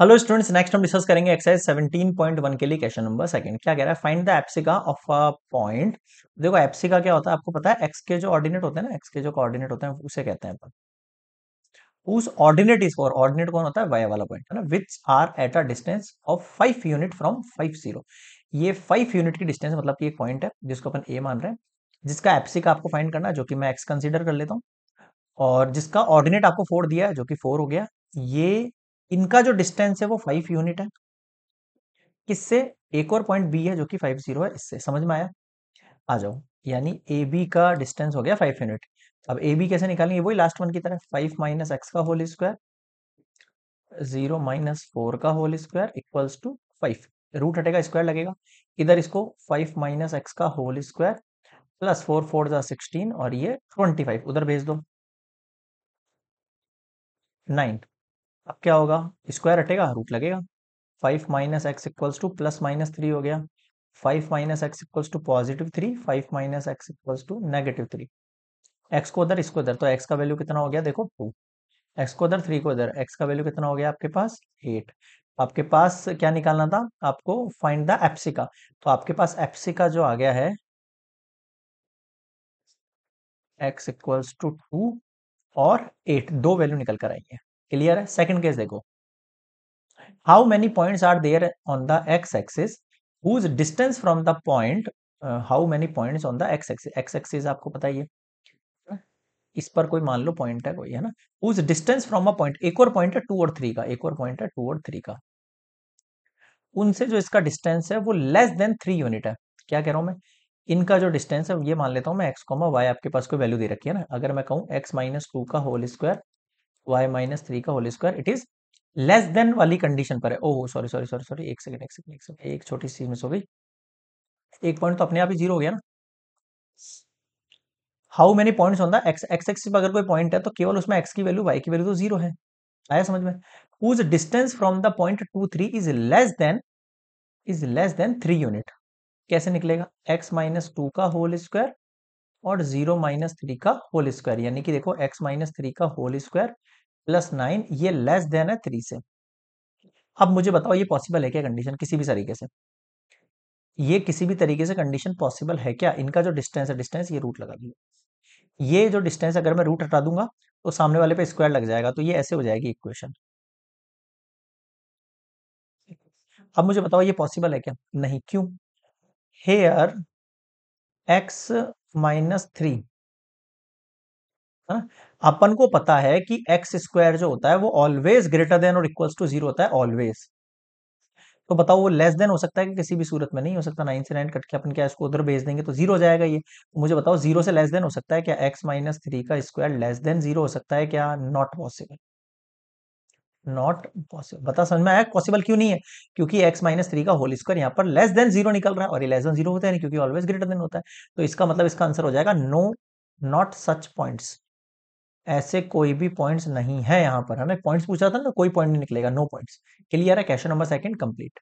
hello students next हम discuss करेंगे exercise 17.1 के लिए क्वेश्चन नंबर सेकंड क्या कह रहा है find the abscissa of a point देखो एप्सिका क्या होता है आपको पता है एक्स के जो ऑर्डिनेट होते हैं ना एक्स के जो कोऑर्डिनेट होते हैं उसे कहते हैं अपन उस ऑर्डिनेट इज फॉर ऑर्डिनेट कौन होता है वाई वाला पॉइंट है ना which are at a distance of five unit from five zero ये फाइव यूनिट की डिस्टेंस मतलब की एक पॉइंट है जिसको अपन ए मान रहे हैं जिसका एप्सिका आपको फाइंड करना है जो कि मैं एक्स कंसिडर कर लेता हूँ और जिसका ऑर्डिनेट आपको फोर दिया है जो कि फोर हो गया ये इनका जो डिस्टेंस है वो फाइव यूनिट है किससे एक और पॉइंट बी है जो कि फाइव जीरो है इससे समझ में आया आ जाओ यानी ए बी का डिस्टेंस हो गया फाइव यूनिट अब ए बी कैसे निकालेंगे वही लास्ट वन की तरह फाइव माइनस एक्स का whole square zero minus four का whole square equals to five root हटेगा स्क्वायर लगेगा इधर इसको फाइव माइनस एक्स का whole square plus four four जा सिक्सटीन और ये ट्वेंटी फाइव उधर भेज दो नाइन अब क्या होगा स्क्वायर हटेगा रूट लगेगा five minus x equals to plus minus three हो गया five minus x equals to positive three five minus x equals to negative three x को उधर इसको उधर तो एक्स का वैल्यू कितना हो गया देखो टू एक्स को उधर थ्री को उधर एक्स का वैल्यू कितना हो गया आपके पास एट आपके पास क्या निकालना था आपको फाइंड द एप्सी का तो आपके पास एप्सी का जो आ गया है एक्स इक्वल्स टू टू और एट दो वैल्यू निकल कर आई है क्लियर है सेकंड केस देखो how many points are there on the x axis whose distance from the point how many points on the x axis x axis आपको पता ही है इस पर कोई मान लो पॉइंट है कोई है ना उस डिस्टेंस फ्रॉम अ पॉइंट एक और पॉइंट है टू और थ्री का एक और पॉइंट है टू और थ्री का उनसे जो इसका डिस्टेंस है वो लेस देन थ्री यूनिट है क्या कह रहा हूं मैं इनका जो डिस्टेंस है ये मान लेता हूं मैं एक्स कॉमा वाई आपके पास कोई वैल्यू दे रखी है ना अगर मैं कहूं एक्स माइनस टू का whole square y minus three का whole square it is less than वाली कंडीशन पर है oh sorry sorry sorry sorry एक सेकंड एक सेकंड एक सेकंड एक छोटी सी मिस हो गई एक पॉइंट तो अपने आप ही जीरो हो गया ना how many point on the x x x पर अगर कोई पॉइंट है तो केवल उसमें एक्स की वैल्यू वाई की वैल्यू तो जीरो है आया समझ में whose distance from the point two three is less than is less than three unit कैसे निकलेगा एक्स माइनस टू का होल स्क्वायर और जीरो माइनस थ्री का होल स्क्वायर यानी कि देखो एक्स माइनस थ्री का होल स्क्वायर प्लस नाइन ये लेस देन है थ्री से अब मुझे बताओ ये पॉसिबल है क्या कंडीशन किसी भी तरीके से ये किसी भी तरीके से कंडीशन पॉसिबल है क्या इनका जो डिस्टेंस है डिस्टेंस ये रूट लगा दिया ये जो डिस्टेंस अगर मैं रूट हटा दूंगा तो सामने वाले पे स्क्वायर लग जाएगा तो ये ऐसे हो जाएगी इक्वेशन अब मुझे बताओ ये पॉसिबल है क्या नहीं क्यों हेयर एक्स माइनस थ्री हाँ, अपन को पता है कि एक्स स्क्वायर जो होता है वो ऑलवेज ग्रेटर देन और इक्वल्स टू जीरो होता है ऑलवेज तो बताओ वो लेस देन हो सकता है कि किसी भी सूरत में नहीं हो सकता नाइन से नाइन कट के अपन क्या इसको उधर भेज देंगे तो जीरो हो जाएगा ये तो मुझे बताओ जीरो से लेस देन हो सकता है क्या एक्स माइनस थ्री का स्क्वायर लेस देन जीरो हो सकता है क्या नॉट पॉसिबल नॉट पॉसिबल बता समझ में आया पॉसिबल क्यों नहीं है क्योंकि x माइनस थ्री का होल स्क्वायर यहाँ पर लेस देन जीरो निकल रहा है और ये लेस देन जीरो होता है नहीं क्योंकि ऑलवेज ग्रेटर देन होता है तो इसका मतलब इसका आंसर हो जाएगा नो नॉट सच पॉइंट्स ऐसे कोई भी पॉइंट्स नहीं है यहाँ पर हमें पॉइंट्स पूछा था ना कोई पॉइंट नहीं निकलेगा नो पॉइंट्स क्लियर है क्वेश्चन नंबर सेकंड कंप्लीट